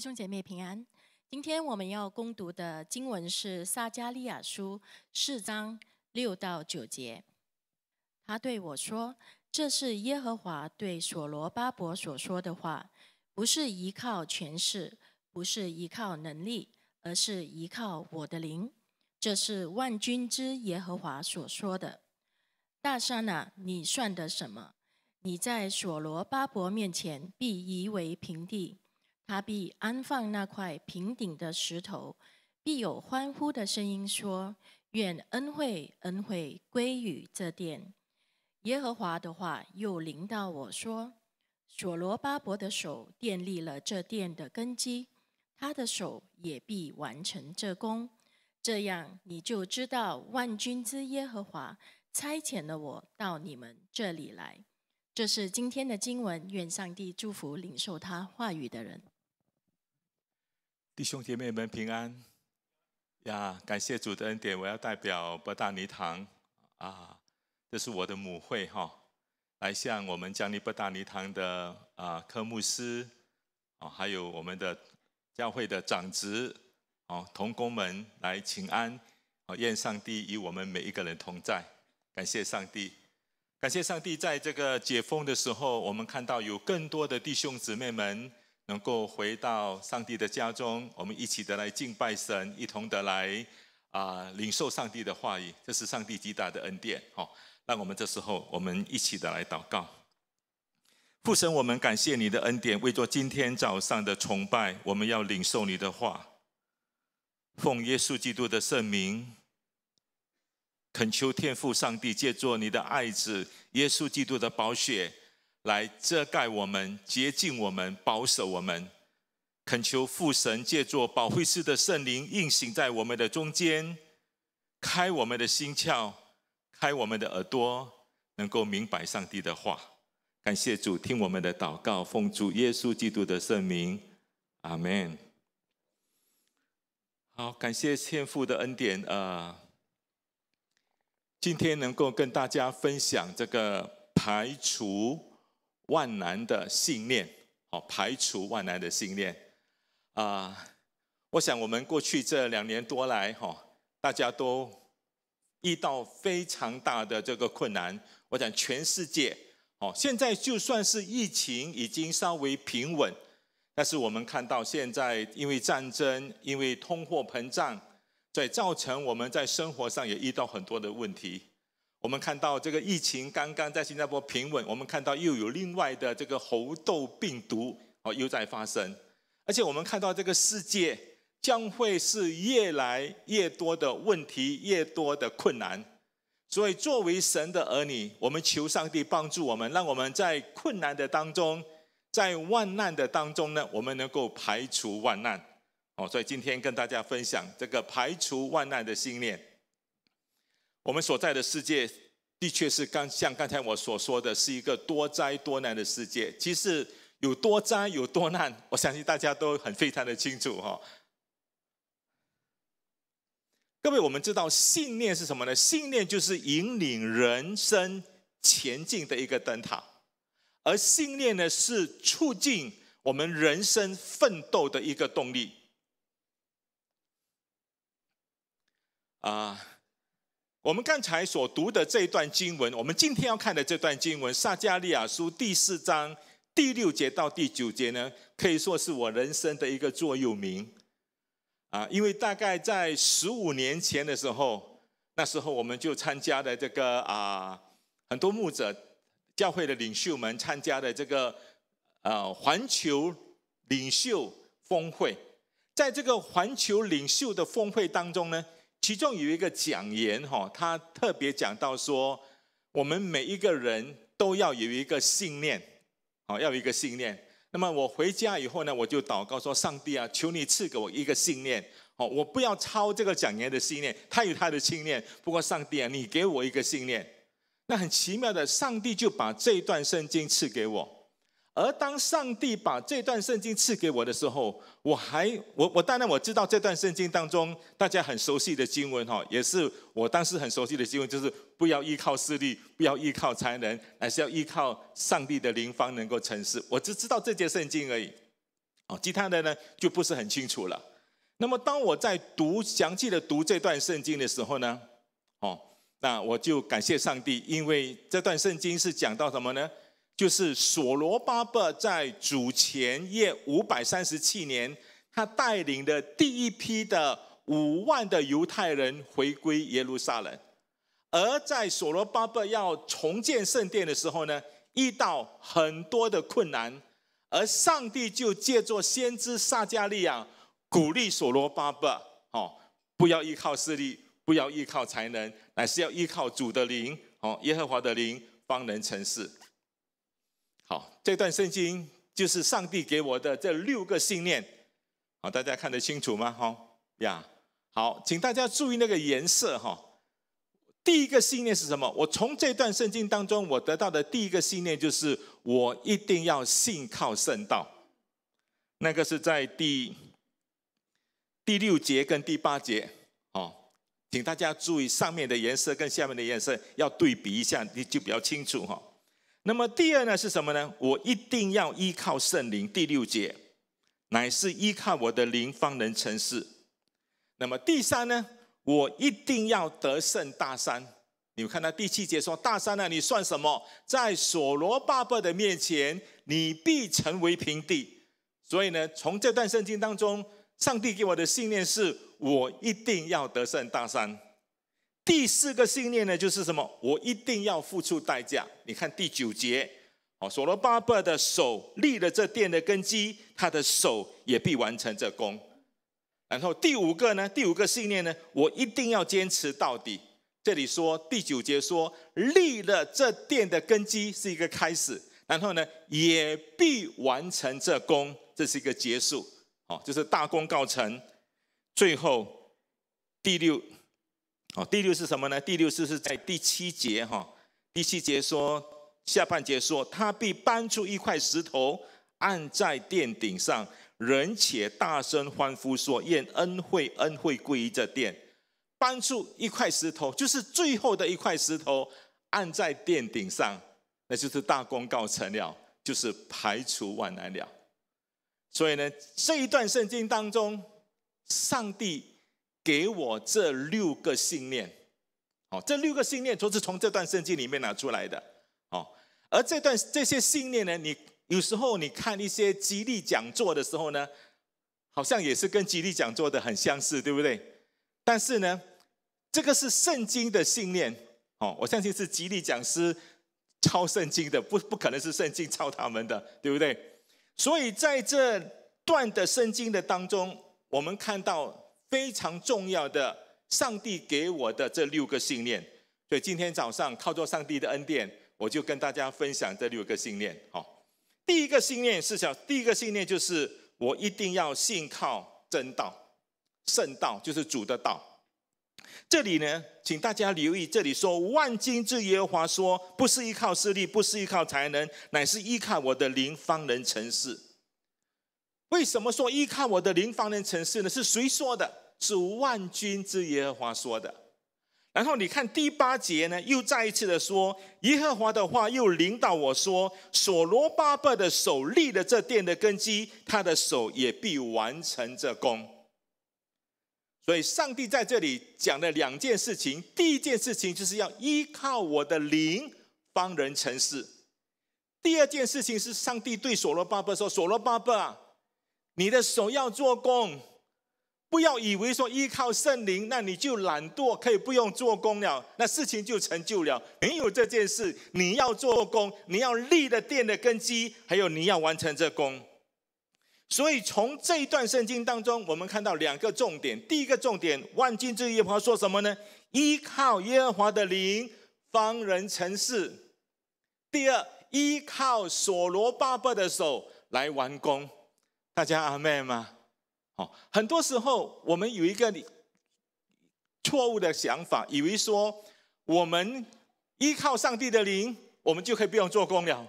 兄姐妹平安。今天我们要攻读的经文是《撒加利亚书》四章六到九节。他对我说：“这是耶和华对所罗巴伯所说的话，不是依靠权势，不是依靠能力，而是依靠我的灵。这是万军之耶和华所说的。大山啊，你算得什么？你在所罗巴伯面前必夷为平地。”他必安放那块平顶的石头，必有欢呼的声音说：“愿恩惠、恩惠归于这殿。”耶和华的话又临到我说：“所罗巴伯的手奠立了这殿的根基，他的手也必完成这功。这样，你就知道万军之耶和华差遣了我到你们这里来。”这是今天的经文。愿上帝祝福领受他话语的人。弟兄姐妹们平安呀！感谢主的恩典，我要代表伯大尼堂啊，这是我的母会哈，来向我们加利伯大尼堂的啊科牧师啊，还有我们的教会的长职哦同工们来请安哦，愿上帝与我们每一个人同在，感谢上帝，感谢上帝，在这个解封的时候，我们看到有更多的弟兄姊妹们。能够回到上帝的家中，我们一起的来敬拜神，一同的来啊领受上帝的话语，这是上帝极大的恩典。好，那我们这时候我们一起的来祷告。父神，我们感谢你的恩典，为着今天早上的崇拜，我们要领受你的话，奉耶稣基督的圣名，恳求天父上帝借着你的爱子耶稣基督的宝血。来遮盖我们、洁净我们、保守我们，恳求父神借助保惠式的圣灵运行在我们的中间，开我们的心窍，开我们的耳朵，能够明白上帝的话。感谢主，听我们的祷告，奉主耶稣基督的圣名，阿门。好，感谢天父的恩典，呃，今天能够跟大家分享这个排除。万难的信念，哦，排除万难的信念啊！我想我们过去这两年多来，哈，大家都遇到非常大的这个困难。我想全世界，哦，现在就算是疫情已经稍微平稳，但是我们看到现在，因为战争，因为通货膨胀，在造成我们在生活上也遇到很多的问题。我们看到这个疫情刚刚在新加坡平稳，我们看到又有另外的这个猴痘病毒哦，又在发生。而且我们看到这个世界将会是越来越多的问题，越多的困难。所以作为神的儿女，我们求上帝帮助我们，让我们在困难的当中，在万难的当中呢，我们能够排除万难。哦，所以今天跟大家分享这个排除万难的信念。我们所在的世界的确是刚像刚才我所说的是一个多灾多难的世界。其实有多灾有多难，我相信大家都很非常的清楚哈。各位，我们知道信念是什么呢？信念就是引领人生前进的一个灯塔，而信念呢是促进我们人生奋斗的一个动力。啊。我们刚才所读的这一段经文，我们今天要看的这段经文《撒加利亚书》第四章第六节到第九节呢，可以说是我人生的一个座右铭啊！因为大概在十五年前的时候，那时候我们就参加了这个啊，很多牧者、教会的领袖们参加的这个呃环球领袖峰会，在这个环球领袖的峰会当中呢。其中有一个讲言哈，他特别讲到说，我们每一个人都要有一个信念，好，要有一个信念。那么我回家以后呢，我就祷告说：上帝啊，求你赐给我一个信念，好，我不要抄这个讲言的信念，他有他的信念。不过上帝啊，你给我一个信念，那很奇妙的，上帝就把这一段圣经赐给我。而当上帝把这段圣经赐给我的时候，我还我我当然我知道这段圣经当中大家很熟悉的经文哈，也是我当时很熟悉的经文，就是不要依靠势力，不要依靠才能，而是要依靠上帝的灵方能够成事。我只知道这节圣经而已，哦，其他的呢就不是很清楚了。那么当我在读详细的读这段圣经的时候呢，哦，那我就感谢上帝，因为这段圣经是讲到什么呢？就是所罗巴伯在主前夜五百三十七年，他带领的第一批的五万的犹太人回归耶路撒冷，而在所罗巴伯要重建圣殿的时候呢，遇到很多的困难，而上帝就借着先知撒加利亚鼓励所罗巴伯，哦，不要依靠势力，不要依靠才能，乃是要依靠主的灵，哦，耶和华的灵，方能成事。好，这段圣经就是上帝给我的这六个信念。好，大家看得清楚吗？哈呀，好，请大家注意那个颜色哈。第一个信念是什么？我从这段圣经当中我得到的第一个信念就是我一定要信靠圣道。那个是在第第六节跟第八节哦，请大家注意上面的颜色跟下面的颜色要对比一下，你就比较清楚哈。那么第二呢是什么呢？我一定要依靠圣灵。第六节乃是依靠我的灵方能成事。那么第三呢？我一定要得胜大山。你们看到第七节说：“大山呢？你算什么？在所罗巴伯的面前，你必成为平地。”所以呢，从这段圣经当中，上帝给我的信念是我一定要得胜大山。第四个信念呢，就是什么？我一定要付出代价。你看第九节，哦，所罗巴伯的手立了这殿的根基，他的手也必完成这功。然后第五个呢？第五个信念呢？我一定要坚持到底。这里说第九节说，立了这殿的根基是一个开始，然后呢，也必完成这功，这是一个结束。哦，就是大功告成。最后第六。哦，第六是什么呢？第六是是在第七节哈，第七节说下半节说，他必搬出一块石头按在殿顶上，人且大声欢呼说：“愿恩惠恩惠归这殿。”搬出一块石头，就是最后的一块石头，按在殿顶上，那就是大功告成了，就是排除万难了。所以呢，这一段圣经当中，上帝。给我这六个信念，哦，这六个信念都是从这段圣经里面拿出来的，哦，而这段这些信念呢，你有时候你看一些激励讲座的时候呢，好像也是跟激励讲座的很相似，对不对？但是呢，这个是圣经的信念，哦，我相信是激励讲师抄圣经的，不不可能是圣经抄他们的，对不对？所以在这段的圣经的当中，我们看到。非常重要的，上帝给我的这六个信念，所以今天早上靠着上帝的恩典，我就跟大家分享这六个信念。好，第一个信念是想，第一个信念就是我一定要信靠真道、圣道，就是主的道。这里呢，请大家留意，这里说万金之耶和华说，不是依靠势力，不是依靠才能，乃是依靠我的灵方能成事。为什么说依靠我的灵帮人成事呢？是谁说的？是万军之耶和华说的。然后你看第八节呢，又再一次的说，耶和华的话又领导我说，所罗巴伯的手立了这殿的根基，他的手也必完成这功。所以上帝在这里讲的两件事情，第一件事情就是要依靠我的灵帮人成事；第二件事情是上帝对所罗巴伯说：“所罗巴伯啊。”你的手要做工，不要以为说依靠圣灵，那你就懒惰，可以不用做工了，那事情就成就了。没有这件事，你要做工，你要立的、殿的根基，还有你要完成这工。所以从这一段圣经当中，我们看到两个重点：第一个重点，万军之耶和华说什么呢？依靠耶和华的灵，方能成事。第二，依靠所罗巴伯的手来完工。大家阿妹吗？好，很多时候我们有一个错误的想法，以为说我们依靠上帝的灵，我们就可以不用做工了。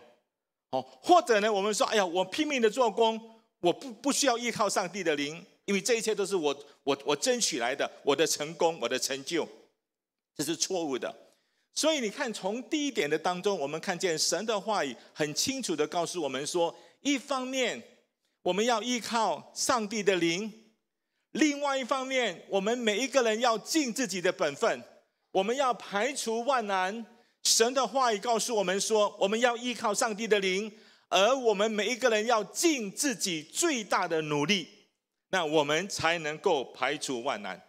好，或者呢，我们说，哎呀，我拼命的做工，我不不需要依靠上帝的灵，因为这一切都是我我我争取来的，我的成功，我的成就，这是错误的。所以你看，从第一点的当中，我们看见神的话语很清楚的告诉我们说，一方面。我们要依靠上帝的灵。另外一方面，我们每一个人要尽自己的本分。我们要排除万难。神的话语告诉我们说，我们要依靠上帝的灵，而我们每一个人要尽自己最大的努力，那我们才能够排除万难。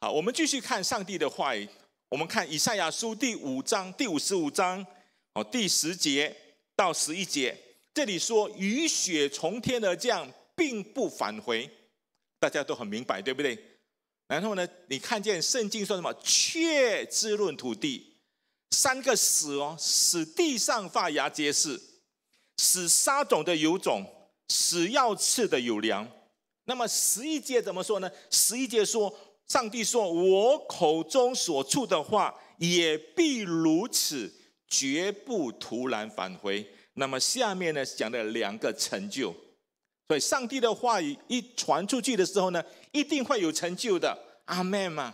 好，我们继续看上帝的话语。我们看以赛亚书第五章第五十五章，哦，第十节到十一节。这里说雨雪从天而降，并不返回，大家都很明白，对不对？然后呢，你看见圣经说什么？却滋润土地，三个死哦，使地上发芽皆是，使沙种的有种，使要刺的有粮。那么十一节怎么说呢？十一节说，上帝说：“我口中所出的话，也必如此，绝不突然返回。”那么下面呢讲的两个成就，所以上帝的话语一传出去的时候呢，一定会有成就的。阿门嘛！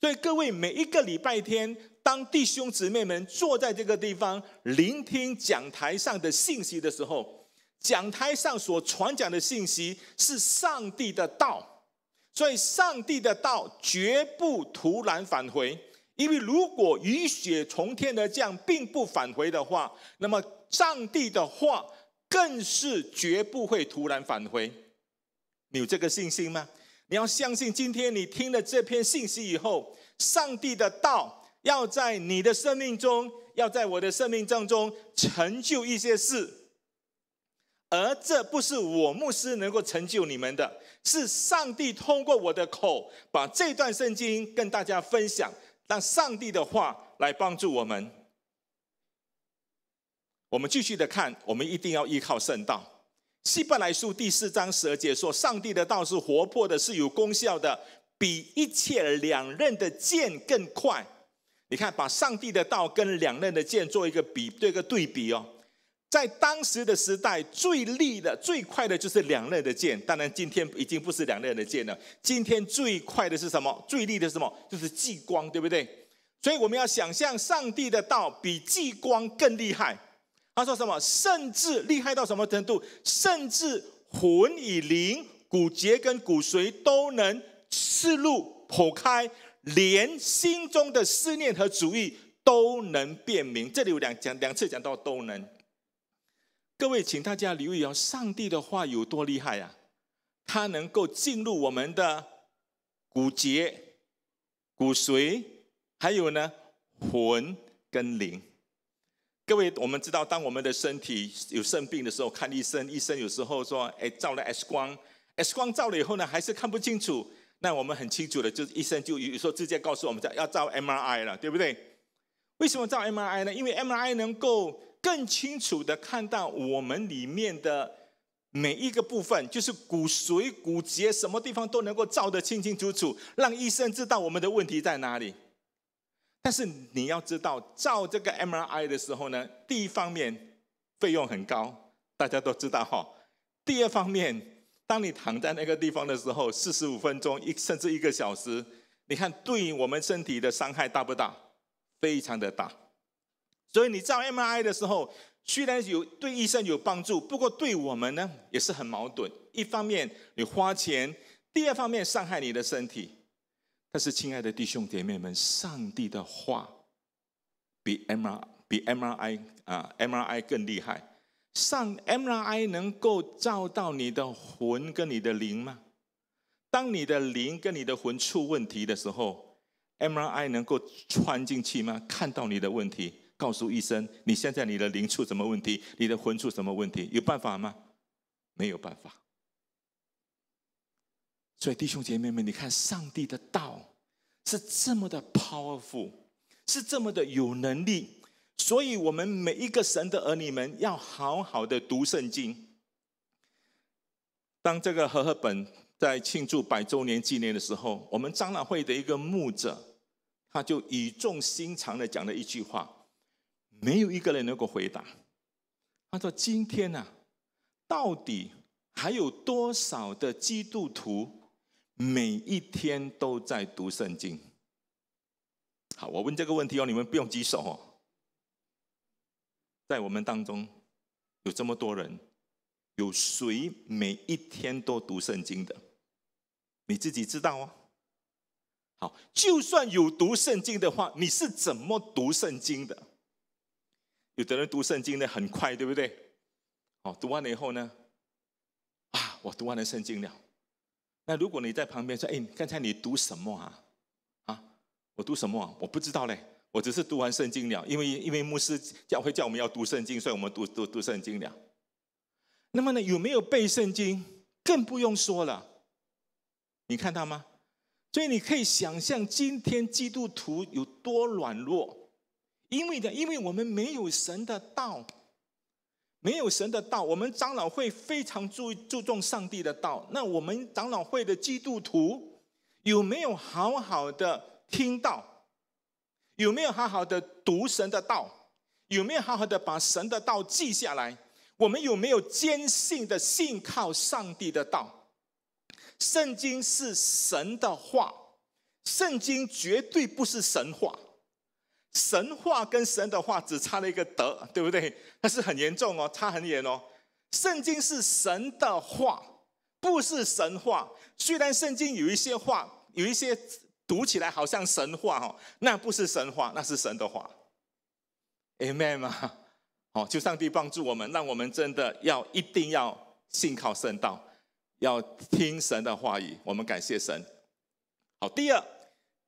所以各位每一个礼拜天，当弟兄姊妹们坐在这个地方聆听讲台上的信息的时候，讲台上所传讲的信息是上帝的道，所以上帝的道绝不突然返回。因为如果雨雪从天而降并不返回的话，那么。上帝的话更是绝不会突然返回。你有这个信心吗？你要相信，今天你听了这篇信息以后，上帝的道要在你的生命中，要在我的生命当中成就一些事。而这不是我牧师能够成就你们的，是上帝通过我的口把这段圣经跟大家分享，让上帝的话来帮助我们。我们继续的看，我们一定要依靠圣道。希伯来书第四章十二节说：“上帝的道是活泼的，是有功效的，比一切两刃的剑更快。”你看，把上帝的道跟两刃的剑做一个比，做一个对比哦。在当时的时代，最利的、最快的就是两刃的剑。当然，今天已经不是两刃的剑了。今天最快的是什么？最利的是什么？就是激光，对不对？所以，我们要想象上帝的道比激光更厉害。他说什么？甚至厉害到什么程度？甚至魂与灵、骨节跟骨髓都能赤露剖开，连心中的思念和主意都能辨明。这里有两讲，两次讲到都能。各位，请大家留意哦，上帝的话有多厉害呀？他能够进入我们的骨节、骨髓，还有呢，魂跟灵。各位，我们知道，当我们的身体有生病的时候，看医生，医生有时候说：“哎，照了 X 光，X 光照了以后呢，还是看不清楚。”那我们很清楚的，就医生就有时候直接告诉我们：“要照 MRI 了，对不对？”为什么照 MRI 呢？因为 MRI 能够更清楚的看到我们里面的每一个部分，就是骨髓、骨节什么地方都能够照得清清楚楚，让医生知道我们的问题在哪里。但是你要知道，照这个 MRI 的时候呢，第一方面费用很高，大家都知道哈。第二方面，当你躺在那个地方的时候，四十五分钟一甚至一个小时，你看对我们身体的伤害大不大？非常的大。所以你照 MRI 的时候，虽然有对医生有帮助，不过对我们呢也是很矛盾。一方面你花钱，第二方面伤害你的身体。但是，亲爱的弟兄姐妹们，上帝的话比 M R 比 M R I 啊 M R I 更厉害。上 M R I 能够照到你的魂跟你的灵吗？当你的灵跟你的魂出问题的时候，M R I 能够穿进去吗？看到你的问题，告诉医生，你现在你的灵出什么问题，你的魂出什么问题，有办法吗？没有办法。所以，弟兄姐妹们，你看，上帝的道是这么的 powerful，是这么的有能力。所以，我们每一个神的儿女们，要好好的读圣经。当这个和合本在庆祝百周年纪念的时候，我们长老会的一个牧者，他就语重心长的讲了一句话，没有一个人能够回答。他说：“今天呢，到底还有多少的基督徒？”每一天都在读圣经。好，我问这个问题哦，你们不用举手哦。在我们当中有这么多人，有谁每一天都读圣经的？你自己知道哦。好，就算有读圣经的话，你是怎么读圣经的？有的人读圣经呢，很快，对不对？哦，读完了以后呢，啊，我读完了圣经了。那如果你在旁边说：“哎，刚才你读什么啊？啊，我读什么？我不知道嘞。我只是读完圣经了，因为因为牧师教会叫我们要读圣经，所以我们读读读圣经了。那么呢，有没有背圣经？更不用说了。你看到吗？所以你可以想象，今天基督徒有多软弱，因为的，因为我们没有神的道。”没有神的道，我们长老会非常注注重上帝的道。那我们长老会的基督徒有没有好好的听到？有没有好好的读神的道？有没有好好的把神的道记下来？我们有没有坚信的信靠上帝的道？圣经是神的话，圣经绝对不是神话。神话跟神的话只差了一个德，对不对？那是很严重哦，差很远哦。圣经是神的话，不是神话。虽然圣经有一些话，有一些读起来好像神话哦，那不是神话，那是神的话。Amen 啊！哦，求上帝帮助我们，让我们真的要一定要信靠圣道，要听神的话语。我们感谢神。好，第二。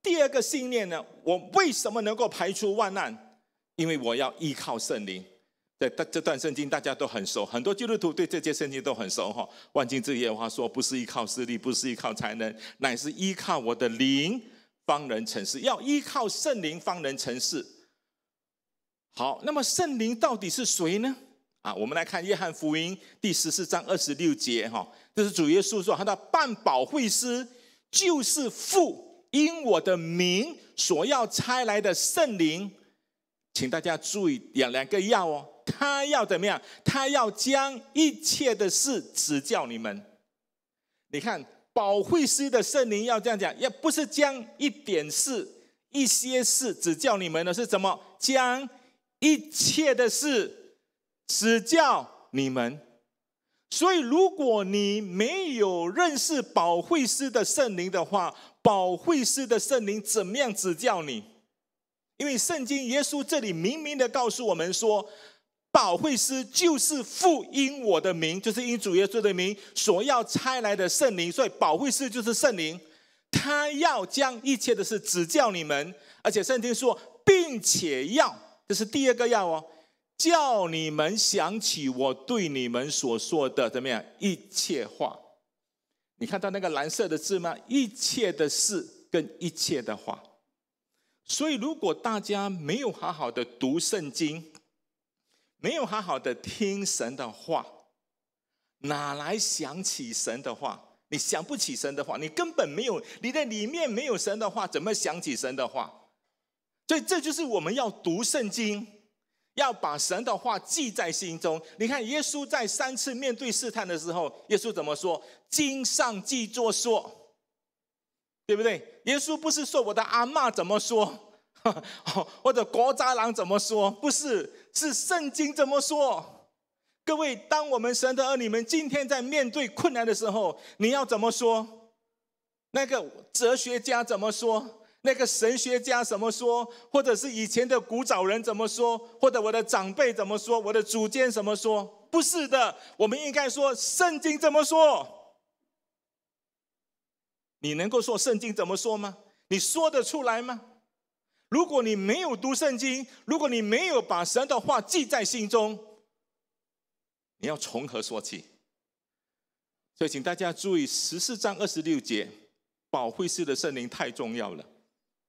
第二个信念呢？我为什么能够排除万难？因为我要依靠圣灵。这、这这段圣经大家都很熟，很多基督徒对这些圣经都很熟哈。万经之一句话说：“不是依靠势力，不是依靠才能，乃是依靠我的灵，方能成事。要依靠圣灵方能成事。”好，那么圣灵到底是谁呢？啊，我们来看《约翰福音》第十四章二十六节哈，这是主耶稣说：“他的半保会师就是父。”因我的名所要差来的圣灵，请大家注意两两个要哦，他要怎么样？他要将一切的事指教你们。你看，保惠师的圣灵要这样讲，也不是将一点事、一些事指教你们的，是怎么将一切的事指教你们？所以，如果你没有认识保惠师的圣灵的话，保惠师的圣灵怎么样指教你？因为圣经耶稣这里明明的告诉我们说，保惠师就是复因我的名，就是因主耶稣的名所要差来的圣灵，所以保惠师就是圣灵，他要将一切的事指教你们。而且圣经说，并且要，这是第二个要哦，叫你们想起我对你们所说的怎么样一切话。你看到那个蓝色的字吗？一切的事跟一切的话，所以如果大家没有好好的读圣经，没有好好的听神的话，哪来想起神的话？你想不起神的话，你根本没有你的里面没有神的话，怎么想起神的话？所以这就是我们要读圣经。要把神的话记在心中。你看，耶稣在三次面对试探的时候，耶稣怎么说？经上记作说，对不对？耶稣不是说我的阿妈怎么说，或者国家郎怎么说，不是，是圣经怎么说？各位，当我们神的儿女们今天在面对困难的时候，你要怎么说？那个哲学家怎么说？那个神学家怎么说，或者是以前的古早人怎么说，或者我的长辈怎么说，我的祖先怎么说？不是的，我们应该说圣经怎么说。你能够说圣经怎么说吗？你说得出来吗？如果你没有读圣经，如果你没有把神的话记在心中，你要从何说起？所以，请大家注意十四章二十六节，保惠式的圣灵太重要了。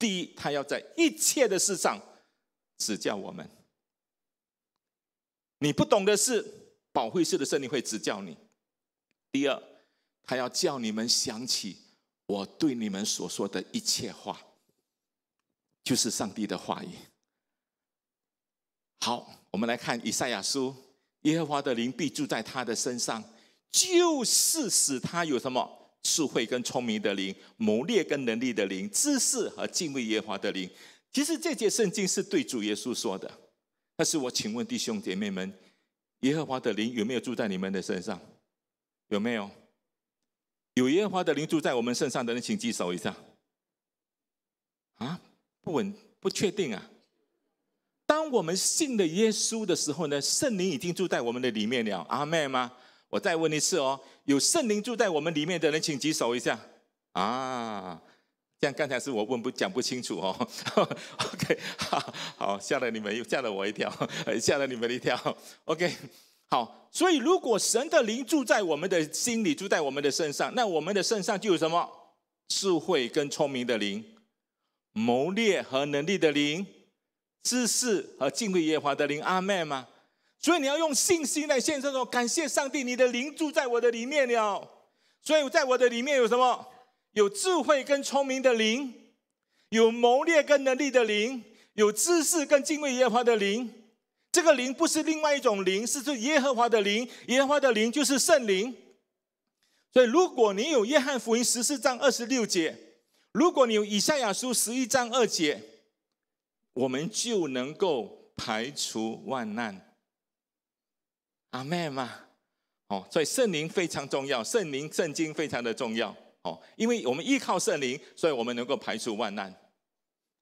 第一，他要在一切的事上指教我们。你不懂的事，宝贵式的圣灵会指教你。第二，他要叫你们想起我对你们所说的一切话，就是上帝的话语。好，我们来看以赛亚书，耶和华的灵必住在他的身上，就是使他有什么？智慧跟聪明的灵，谋略跟能力的灵，知识和敬畏耶和华的灵。其实这节圣经是对主耶稣说的。但是我请问弟兄姐妹们，耶和华的灵有没有住在你们的身上？有没有？有耶和华的灵住在我们身上的人，请举手一下。啊，不稳，不确定啊。当我们信了耶稣的时候呢，圣灵已经住在我们的里面了。阿门吗？我再问一次哦，有圣灵住在我们里面的人，请举手一下啊！这样刚才是我问不讲不清楚哦。OK，好，吓了你们，吓了我一跳，吓了你们一跳。OK，好，所以如果神的灵住在我们的心里，住在我们的身上，那我们的身上就有什么智慧跟聪明的灵，谋略和能力的灵，知识和敬畏耶和华的灵？阿妹吗？所以你要用信心来献上说：“感谢上帝，你的灵住在我的里面了。”所以，在我的里面有什么？有智慧跟聪明的灵，有谋略跟能力的灵，有知识跟敬畏耶和华的灵。这个灵不是另外一种灵，是这耶和华的灵。耶和华的灵就是圣灵。所以，如果你有约翰福音十四章二十六节，如果你有以赛亚书十一章二节，我们就能够排除万难。阿门嘛，哦，所以圣灵非常重要，圣灵、圣经非常的重要，哦，因为我们依靠圣灵，所以我们能够排除万难。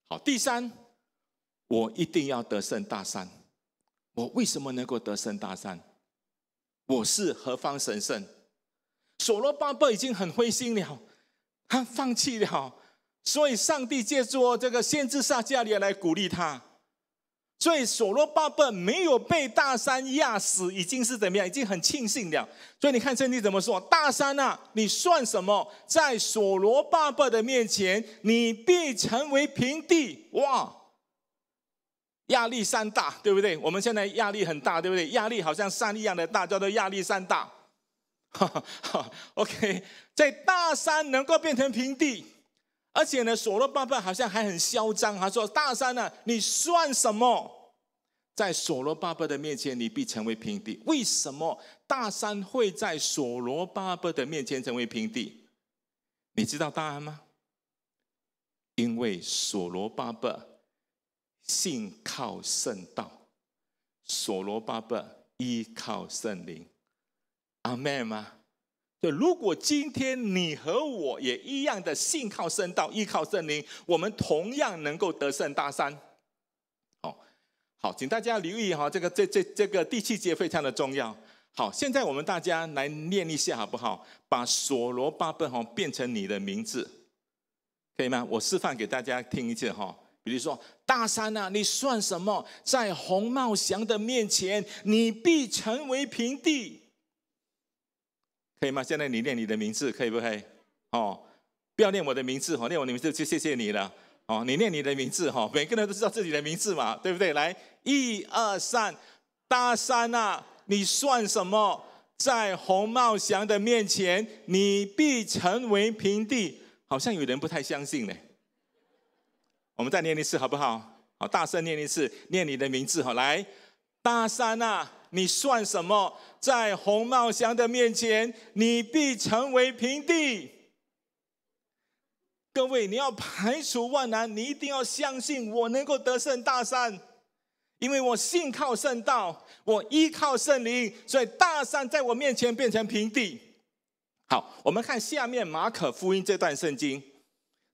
好，第三，我一定要得胜大山。我为什么能够得胜大山？我是何方神圣？所罗巴伯已经很灰心了，他放弃了，所以上帝借助这个先知撒加利亚来鼓励他。所以，所罗爸爸没有被大山压死，已经是怎么样？已经很庆幸了。所以你看，圣经怎么说？大山啊，你算什么？在所罗爸爸的面前，你必成为平地。哇，压力山大，对不对？我们现在压力很大，对不对？压力好像山一样的大，叫做压力山大。哈哈 OK，在大山能够变成平地。而且呢，所罗巴伯好像还很嚣张，他说：“大山呢，你算什么？在所罗巴伯的面前，你必成为平地。”为什么大山会在所罗巴伯的面前成为平地？你知道答案吗？因为所罗巴伯信靠圣道，所罗巴伯依靠圣灵。阿妹吗？对，如果今天你和我也一样的信靠圣道，依靠圣灵，我们同样能够得胜大山。好，好，请大家留意哈，这个这这这个第七节非常的重要。好，现在我们大家来念一下好不好？把所罗巴本吼变成你的名字，可以吗？我示范给大家听一次哈。比如说，大山啊，你算什么？在洪茂祥的面前，你必成为平地。可以吗？现在你念你的名字，可以不可以？哦，不要念我的名字哦，念我的名字就谢谢你了。哦，你念你的名字哈，每个人都知道自己的名字嘛，对不对？来，一二三，大山啊，你算什么？在洪茂祥的面前，你必成为平地。好像有人不太相信呢。我们再念一次好不好？好，大声念一次，念你的名字好，来，大山啊。你算什么？在洪茂祥的面前，你必成为平地。各位，你要排除万难，你一定要相信我能够得胜大山，因为我信靠圣道，我依靠圣灵，所以大山在我面前变成平地。好，我们看下面马可福音这段圣经，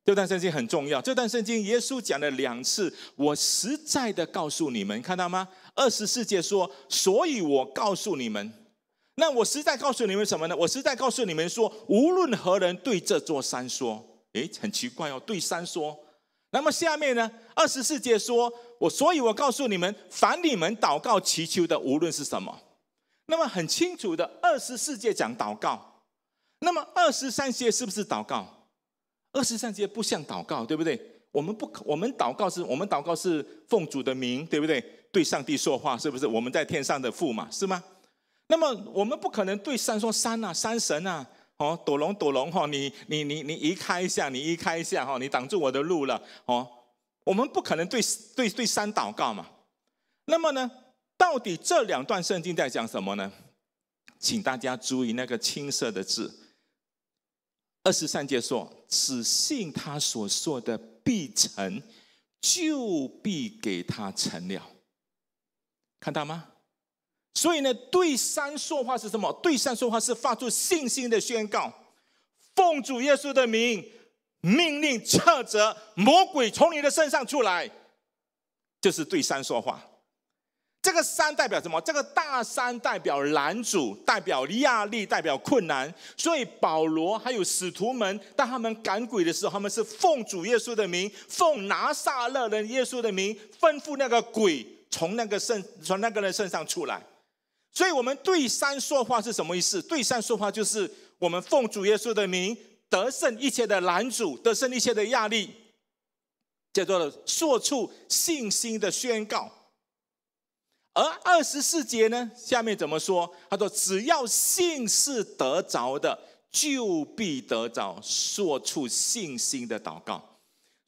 这段圣经很重要。这段圣经耶稣讲了两次，我实在的告诉你们，看到吗？二十四节说，所以我告诉你们，那我实在告诉你们什么呢？我实在告诉你们说，无论何人对这座山说，诶，很奇怪哦，对山说。那么下面呢？二十四节说我，所以我告诉你们，凡你们祷告祈求的，无论是什么，那么很清楚的，二十四节讲祷告。那么二十三节是不是祷告？二十三节不像祷告，对不对？我们不，我们祷告是我们祷告是奉主的名，对不对？对上帝说话是不是我们在天上的父嘛？是吗？那么我们不可能对山说山呐，山神啊，哦，躲龙躲龙哈，你你你你移开一下，你移开一下哈，你挡住我的路了哦。我们不可能对对对山祷告嘛。那么呢，到底这两段圣经在讲什么呢？请大家注意那个青色的字。二十三节说：“只信他所说的，必成就，必给他成了。”看到吗？所以呢，对山说话是什么？对山说话是发出信心的宣告，奉主耶稣的名命令斥责魔鬼从你的身上出来，就是对山说话。这个山代表什么？这个大山代表拦阻，代表压力，代表困难。所以保罗还有使徒们，当他们赶鬼的时候，他们是奉主耶稣的名，奉拿撒勒人耶稣的名吩咐那个鬼。从那个身，从那个人身上出来，所以我们对山说话是什么意思？对山说话就是我们奉主耶稣的名，得胜一切的拦阻，得胜一切的压力，叫做说出信心的宣告。而二十四节呢，下面怎么说？他说：“只要信是得着的，就必得着。”说出信心的祷告。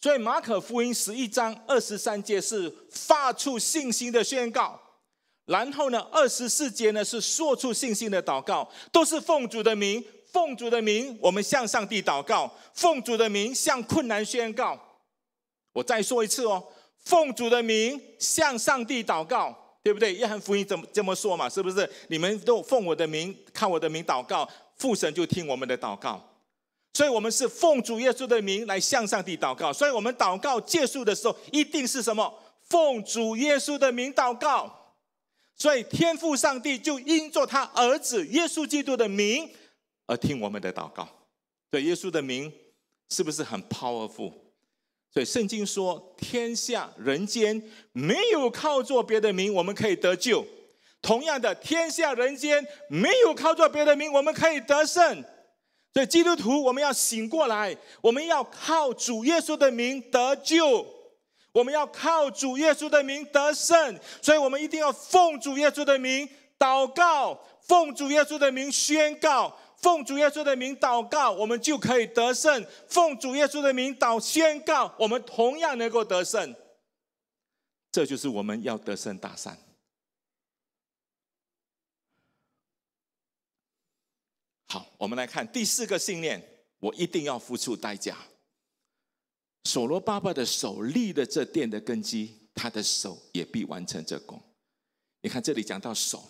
所以马可福音十一章二十三节是发出信心的宣告，然后呢二十四节呢是说出信心的祷告，都是奉主的名，奉主的名，我们向上帝祷告，奉主的名向困难宣告。我再说一次哦，奉主的名向上帝祷告，对不对？约翰福音怎么这么说嘛？是不是？你们都奉我的名，看我的名祷告，父神就听我们的祷告。所以，我们是奉主耶稣的名来向上帝祷告。所以我们祷告借宿的时候，一定是什么？奉主耶稣的名祷告。所以，天父上帝就因作他儿子耶稣基督的名而听我们的祷告。对，耶稣的名是不是很 powerful？所以，圣经说，天下人间没有靠做别的名我们可以得救。同样的，天下人间没有靠做别的名我们可以得胜。所以，基督徒，我们要醒过来，我们要靠主耶稣的名得救，我们要靠主耶稣的名得胜，所以我们一定要奉主耶稣的名祷告，奉主耶稣的名宣告，奉主耶稣的名祷告，我们就可以得胜；奉主耶稣的名祷宣告，我们同样能够得胜。这就是我们要得胜大山。好，我们来看第四个信念：我一定要付出代价。所罗巴巴的手立了这殿的根基，他的手也必完成这功。你看这里讲到手，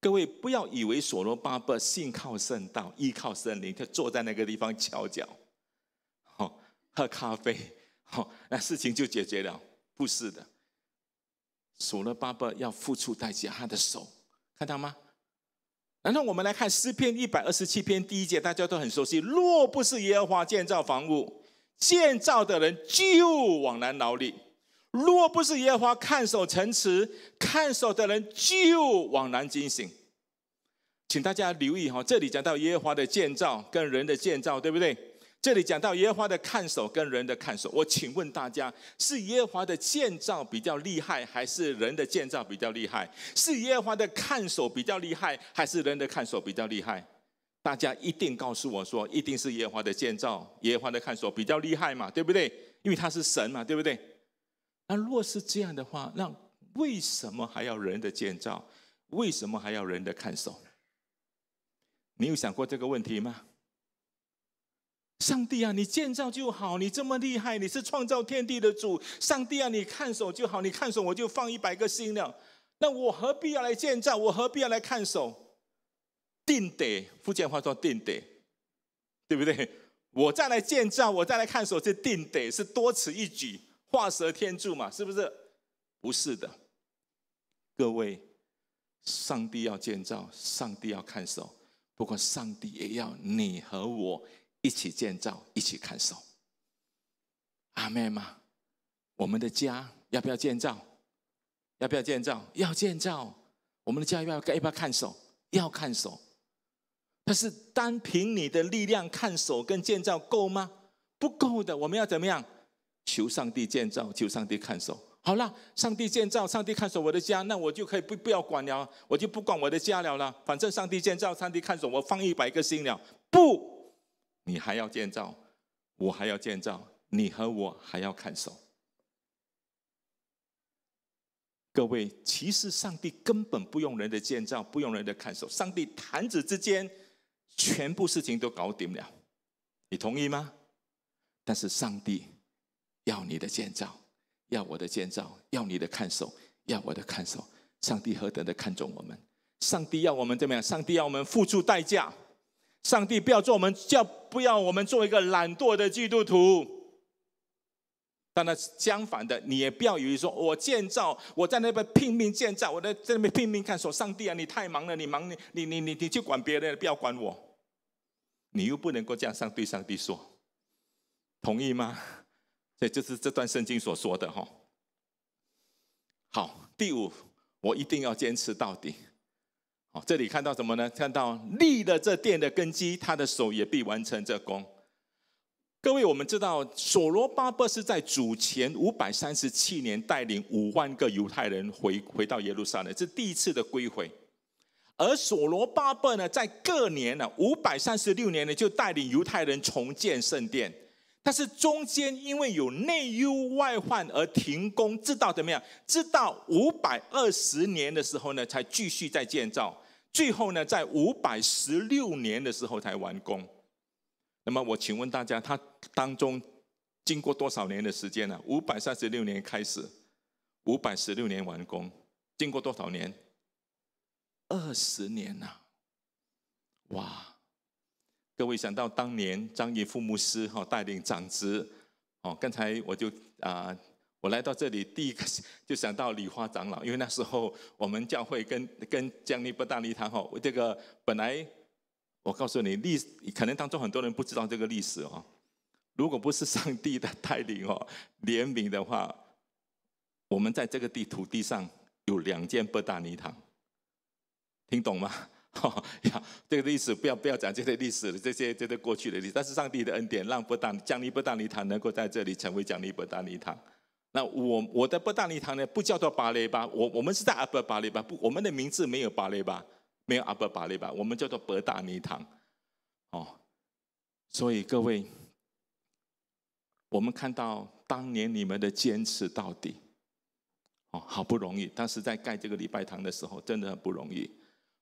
各位不要以为所罗巴巴信靠圣道，依靠圣灵，他坐在那个地方翘脚，好喝咖啡，好那事情就解决了？不是的，所罗巴巴要付出代价，他的手，看到吗？然后我们来看诗篇一百二十七篇第一节，大家都很熟悉。若不是耶和华建造房屋，建造的人就枉然劳力；若不是耶和华看守城池，看守的人就枉然惊醒。请大家留意哈，这里讲到耶和华的建造跟人的建造，对不对？这里讲到耶和华的看守跟人的看守，我请问大家：是耶和华的建造比较厉害，还是人的建造比较厉害？是耶和华的看守比较厉害，还是人的看守比较厉害？大家一定告诉我说，一定是耶和华的建造、耶和华的看守比较厉害嘛，对不对？因为他是神嘛，对不对？那若是这样的话，那为什么还要人的建造？为什么还要人的看守？你有想过这个问题吗？上帝啊，你建造就好，你这么厉害，你是创造天地的主。上帝啊，你看守就好，你看守我就放一百个心了。那我何必要来建造？我何必要来看守？定得，福建话说定得，对不对？我再来建造，我再来看守，这定得，是多此一举，画蛇添足嘛，是不是？不是的，各位，上帝要建造，上帝要看守，不过上帝也要你和我。一起建造，一起看守。阿妹嘛，我们的家要不要建造？要不要建造？要建造。我们的家要不要不要看守？要看守。但是单凭你的力量看守跟建造够吗？不够的。我们要怎么样？求上帝建造，求上帝看守。好了，上帝建造，上帝看守我的家，那我就可以不不要管了，我就不管我的家了了。反正上帝建造，上帝看守，我放一百个心了。不。你还要建造，我还要建造，你和我还要看守。各位，其实上帝根本不用人的建造，不用人的看守，上帝弹指之间，全部事情都搞定了。你同意吗？但是上帝要你的建造，要我的建造，要你的看守，要我的看守。上帝何等的看重我们！上帝要我们怎么样？上帝要我们付出代价。上帝不要做我们叫不要我们做一个懒惰的基督徒，当然相反的，你也不要以为说我建造，我在那边拼命建造，我在在那边拼命看说上帝啊，你太忙了，你忙你你你你你去管别人，不要管我，你又不能够这样上对上帝说，同意吗？这就是这段圣经所说的哈。好，第五，我一定要坚持到底。哦，这里看到什么呢？看到立了这殿的根基，他的手也必完成这功。各位，我们知道所罗巴伯是在主前五百三十七年带领五万个犹太人回回到耶路撒冷，这第一次的归回。而所罗巴伯呢，在各年呢，五百三十六年呢，就带领犹太人重建圣殿。但是中间因为有内忧外患而停工，直到怎么样？直到五百二十年的时候呢，才继续在建造。最后呢，在五百十六年的时候才完工。那么我请问大家，它当中经过多少年的时间呢？五百三十六年开始，五百十六年完工，经过多少年？二十年呐！哇，各位想到当年张怡副牧师哈带领长子哦，刚才我就啊。我来到这里，第一个 就想到李花长老，因为那时候我们教会跟跟江尼北大泥塘哈，这个本来我告诉你历，史，可能当中很多人不知道这个历史哦。如果不是上帝的带领哦，怜悯的话，我们在这个地土地上有两间北大泥塘，听懂吗？哈 呀，这个历史不要不要讲这些历史了，这些这些过去的历史，但是上帝的恩典让北大江尼北大泥塘能够在这里成为江尼北大泥塘。那我我的北大泥塘呢，不叫做芭蕾吧，我我们是在阿伯芭蕾吧，不，我们的名字没有芭蕾吧，没有阿伯芭蕾吧，我们叫做博大泥塘，哦，所以各位，我们看到当年你们的坚持到底，哦，好不容易，但是在盖这个礼拜堂的时候，真的很不容易，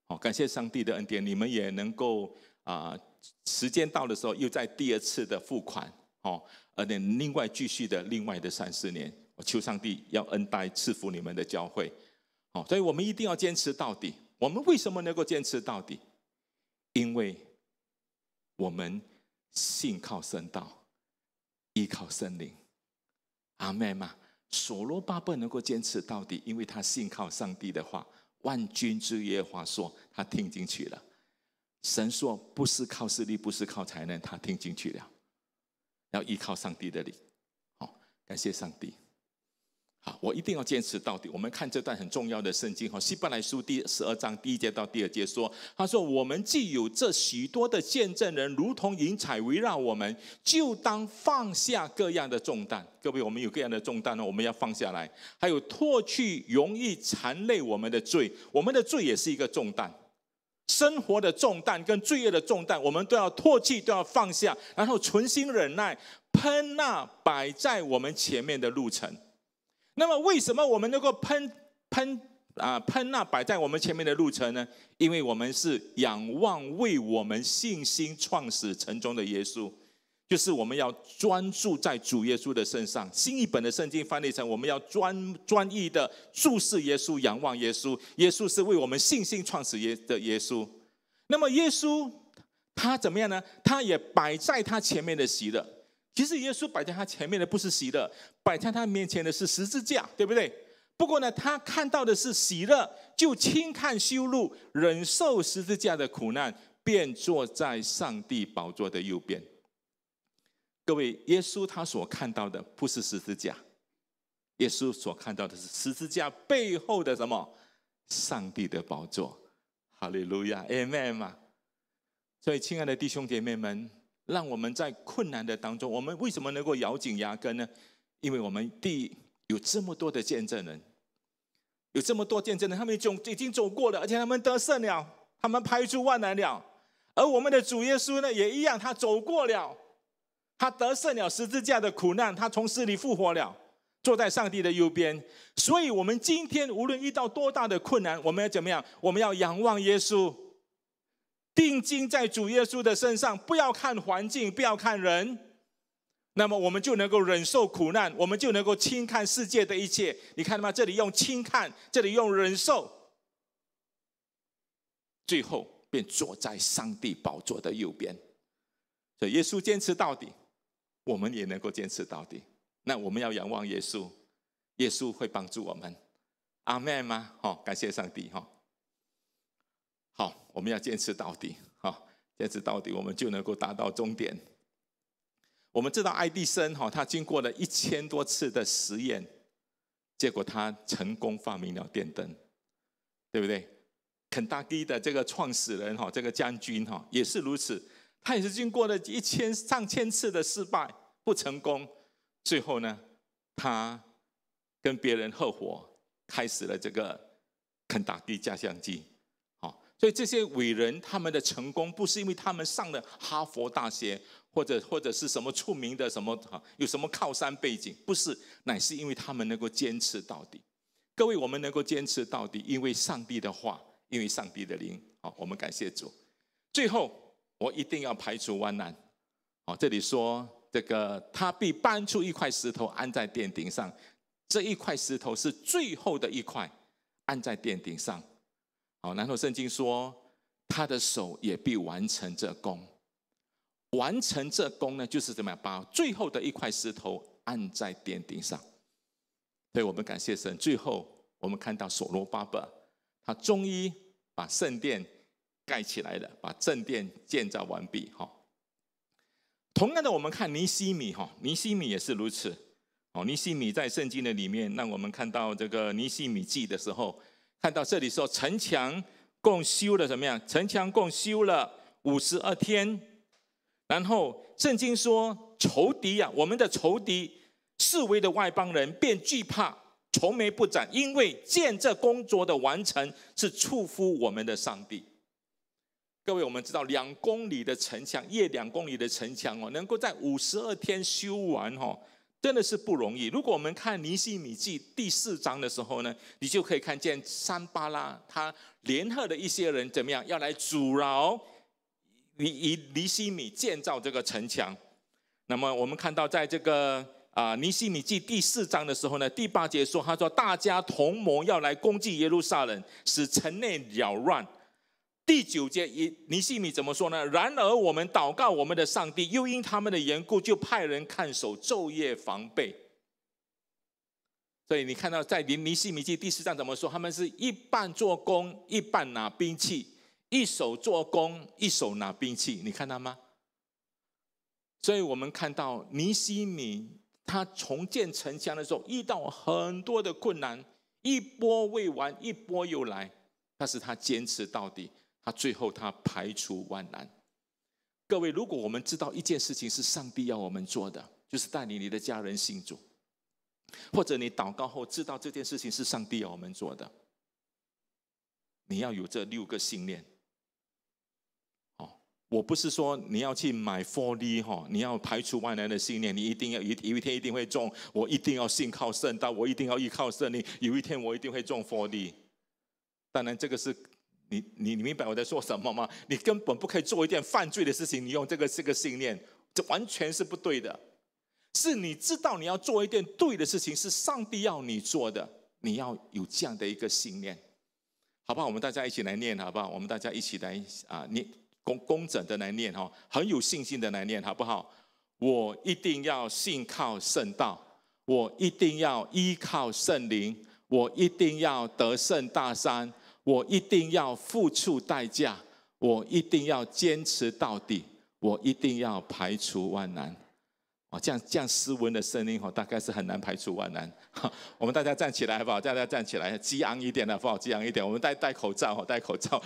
哦，感谢上帝的恩典，你们也能够啊，时间到的时候又在第二次的付款，哦。而且另外继续的另外的三四年，我求上帝要恩待赐福你们的教会，哦，所以我们一定要坚持到底。我们为什么能够坚持到底？因为我们信靠圣道，依靠圣灵。阿妹嘛，所罗巴不能够坚持到底，因为他信靠上帝的话，万军之耶和华说，他听进去了。神说不是靠势力，不是靠才能，他听进去了。要依靠上帝的灵，好，感谢上帝。好，我一定要坚持到底。我们看这段很重要的圣经，哈，希伯来书第十二章第一节到第二节说，他说：“我们既有这许多的见证人，如同云彩围绕我们，就当放下各样的重担。各位，我们有各样的重担呢，我们要放下来。还有，脱去容易缠累我们的罪，我们的罪也是一个重担。”生活的重担跟罪恶的重担，我们都要唾弃，都要放下，然后存心忍耐，喷那摆在我们前面的路程。那么，为什么我们能够喷喷啊喷那摆在我们前面的路程呢？因为我们是仰望为我们信心创始成终的耶稣。就是我们要专注在主耶稣的身上。新一本的圣经翻译成，我们要专专一的注视耶稣，仰望耶稣。耶稣是为我们信心创始耶的耶稣。那么耶稣他怎么样呢？他也摆在他前面的喜乐。其实耶稣摆在他前面的不是喜乐，摆在他面前的是十字架，对不对？不过呢，他看到的是喜乐，就轻看修路，忍受十字架的苦难，便坐在上帝宝座的右边。各位，耶稣他所看到的不是十字架，耶稣所看到的是十字架背后的什么？上帝的宝座，哈利路亚，m m 啊！所以，亲爱的弟兄姐妹们，让我们在困难的当中，我们为什么能够咬紧牙根呢？因为我们第有这么多的见证人，有这么多见证人，他们总已经走过了，而且他们得胜了，他们排除万难了。而我们的主耶稣呢，也一样，他走过了。他得胜了十字架的苦难，他从死里复活了，坐在上帝的右边。所以，我们今天无论遇到多大的困难，我们要怎么样？我们要仰望耶稣，定睛在主耶稣的身上，不要看环境，不要看人。那么，我们就能够忍受苦难，我们就能够轻看世界的一切。你看到吗？这里用轻看，这里用忍受，最后便坐在上帝宝座的右边。所以，耶稣坚持到底。我们也能够坚持到底。那我们要仰望耶稣，耶稣会帮助我们。阿门吗？哦，感谢上帝。哈，好，我们要坚持到底。哈，坚持到底，我们就能够达到终点。我们知道爱迪生哈，他经过了一千多次的实验，结果他成功发明了电灯，对不对？肯达基的这个创始人哈，这个将军哈，也是如此。他也是经过了一千上千次的失败不成功，最后呢，他跟别人合伙开始了这个肯塔基家乡机。好，所以这些伟人他们的成功不是因为他们上了哈佛大学或者或者是什么出名的什么哈有什么靠山背景不是乃是因为他们能够坚持到底。各位，我们能够坚持到底，因为上帝的话，因为上帝的灵，好，我们感谢主。最后。我一定要排除万难。好，这里说这个他必搬出一块石头安在殿顶上，这一块石头是最后的一块，安在殿顶上。好，然后圣经说他的手也必完成这功。完成这功呢，就是怎么样把最后的一块石头按在殿顶上。所以我们感谢神，最后我们看到所罗巴伯，他终于把圣殿。盖起来的，把正殿建造完毕。哈，同样的，我们看尼西米哈，尼西米也是如此。哦，尼西米在圣经的里面，让我们看到这个尼西米记的时候，看到这里说城墙共修了什么样？城墙共修了五十二天。然后圣经说，仇敌呀，我们的仇敌，示威的外邦人便惧怕，愁眉不展，因为建这工作的完成是触乎我们的上帝。各位，我们知道两公里的城墙，夜两公里的城墙哦，能够在五十二天修完哦，真的是不容易。如果我们看尼西米记第四章的时候呢，你就可以看见山巴拉他联合的一些人怎么样，要来阻挠尼尼西米建造这个城墙。那么我们看到在这个啊尼西米记第四章的时候呢，第八节说他说大家同谋要来攻击耶路撒冷，使城内扰乱。第九节尼尼西米怎么说呢？然而我们祷告我们的上帝，又因他们的缘故，就派人看守，昼夜防备。所以你看到在尼尼西米记第四章怎么说？他们是一半做工，一半拿兵器；一手做工，一手拿兵器。你看到吗？所以我们看到尼西米他重建城墙的时候，遇到很多的困难，一波未完，一波又来，但是他坚持到底。最后，他排除万难。各位，如果我们知道一件事情是上帝要我们做的，就是带领你的家人信主，或者你祷告后知道这件事情是上帝要我们做的，你要有这六个信念。哦，我不是说你要去买佛力哈，你要排除万难的信念，你一定要一有一天一定会中，我一定要信靠圣道，我一定要依靠圣灵，有一天我一定会中佛力。当然，这个是。你你你明白我在说什么吗？你根本不可以做一件犯罪的事情。你用这个这个信念，这完全是不对的。是你知道你要做一件对的事情，是上帝要你做的，你要有这样的一个信念，好不好？我们大家一起来念，好不好？我们大家一起来啊，念工工整的来念哦，很有信心的来念，好不好？我一定要信靠圣道，我一定要依靠圣灵，我一定要得胜大山。我一定要付出代价，我一定要坚持到底，我一定要排除万难啊！这样这样斯文的声音哦，大概是很难排除万难。我们大家站起来好不好？大家站起来，激昂一点的好不好？激昂一点。我们戴戴口罩哦，戴口罩，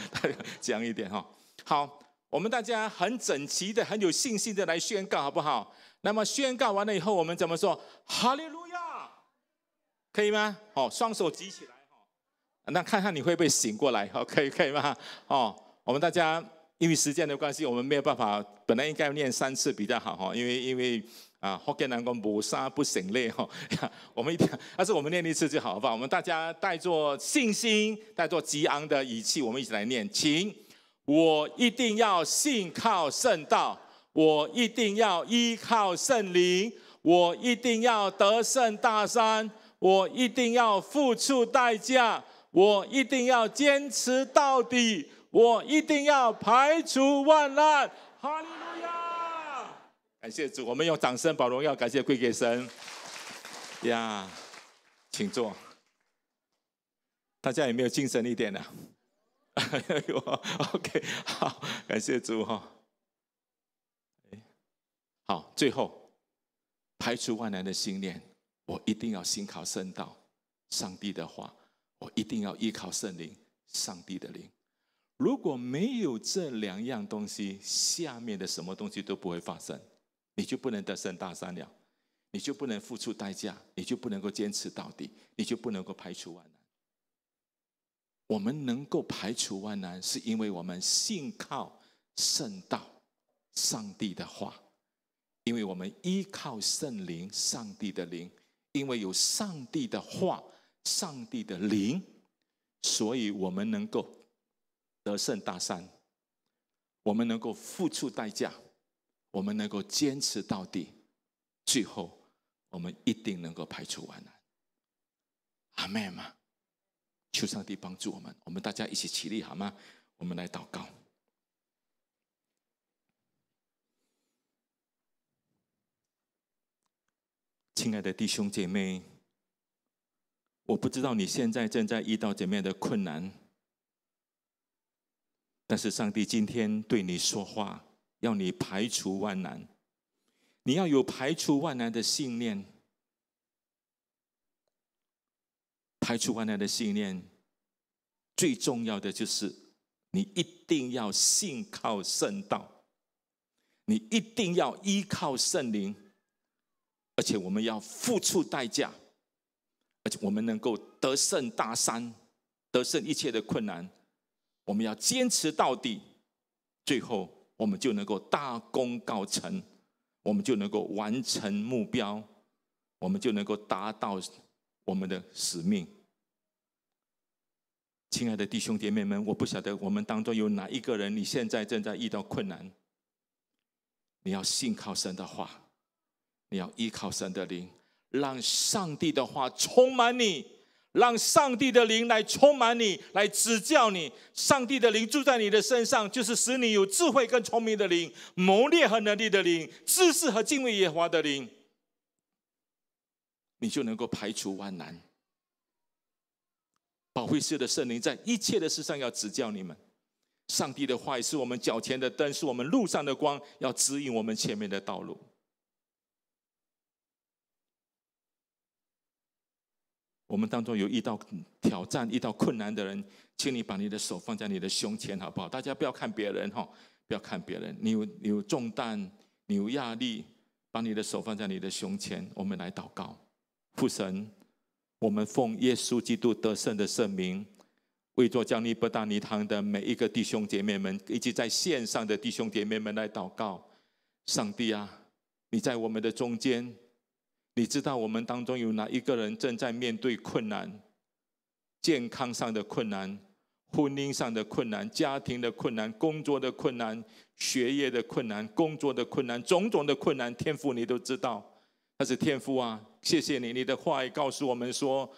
讲 一点哈。好，我们大家很整齐的、很有信心的来宣告好不好？那么宣告完了以后，我们怎么说？哈利路亚，可以吗？哦，双手举起来。那看看你会不会醒过来可以可以吗？哦，我们大家因为时间的关系，我们没有办法。本来应该要念三次比较好哈，因为因为啊，佛经难过，不杀不省累”哈。我们一定，但是我们念一次就好好不好？我们大家带着信心，带着激昂的语气，我们一起来念：请我一定要信靠圣道，我一定要依靠圣灵，我一定要得胜大山，我一定要付出代价。我一定要坚持到底，我一定要排除万难，哈利路亚！感谢主，我们用掌声把荣耀，感谢归给神。呀，请坐。大家有没有精神一点呢？哎呦，OK，好，感谢主哈。哎，好，最后排除万难的信念，我一定要信靠圣道，上帝的话。我一定要依靠圣灵，上帝的灵。如果没有这两样东西，下面的什么东西都不会发生。你就不能得胜大山了，你就不能付出代价，你就不能够坚持到底，你就不能够排除万难。我们能够排除万难，是因为我们信靠圣道，上帝的话；，因为我们依靠圣灵，上帝的灵；，因为有上帝的话。上帝的灵，所以我们能够得胜大山，我们能够付出代价，我们能够坚持到底，最后我们一定能够排除万难。阿门吗？求上帝帮助我们，我们大家一起起立好吗？我们来祷告，亲爱的弟兄姐妹。我不知道你现在正在遇到怎么样的困难，但是上帝今天对你说话，要你排除万难，你要有排除万难的信念。排除万难的信念，最重要的就是你一定要信靠圣道，你一定要依靠圣灵，而且我们要付出代价。而且我们能够得胜大山，得胜一切的困难。我们要坚持到底，最后我们就能够大功告成，我们就能够完成目标，我们就能够达到我们的使命。亲爱的弟兄姐妹们，我不晓得我们当中有哪一个人，你现在正在遇到困难。你要信靠神的话，你要依靠神的灵。让上帝的话充满你，让上帝的灵来充满你，来指教你。上帝的灵住在你的身上，就是使你有智慧跟聪明的灵，谋略和能力的灵，知识和敬畏耶和华的灵，你就能够排除万难。保惠寺的圣灵在一切的事上要指教你们。上帝的话也是我们脚前的灯，是我们路上的光，要指引我们前面的道路。我们当中有遇到挑战、遇到困难的人，请你把你的手放在你的胸前，好不好？大家不要看别人哈，不要看别人。你有你有重担，你有压力，把你的手放在你的胸前。我们来祷告，父神，我们奉耶稣基督得胜的圣名，为作加利伯大尼堂的每一个弟兄姐妹们，以及在线上的弟兄姐妹们来祷告。上帝啊，你在我们的中间。你知道我们当中有哪一个人正在面对困难、健康上的困难、婚姻上的困难、家庭的困难、工作的困难、学业的困难、工作的困难、种种的困难？天赋你都知道，但是天赋啊！谢谢你，你的话告诉我们说，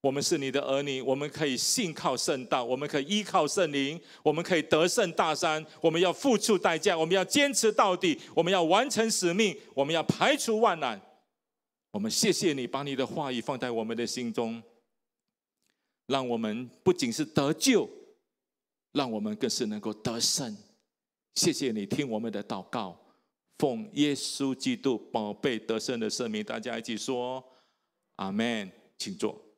我们是你的儿女，我们可以信靠圣道，我们可以依靠圣灵，我们可以得胜大山。我们要付出代价，我们要坚持到底，我们要完成使命，我们要排除万难。我们谢谢你把你的话语放在我们的心中，让我们不仅是得救，让我们更是能够得胜。谢谢你听我们的祷告，奉耶稣基督宝贝得胜的圣名，大家一起说：阿门。请坐。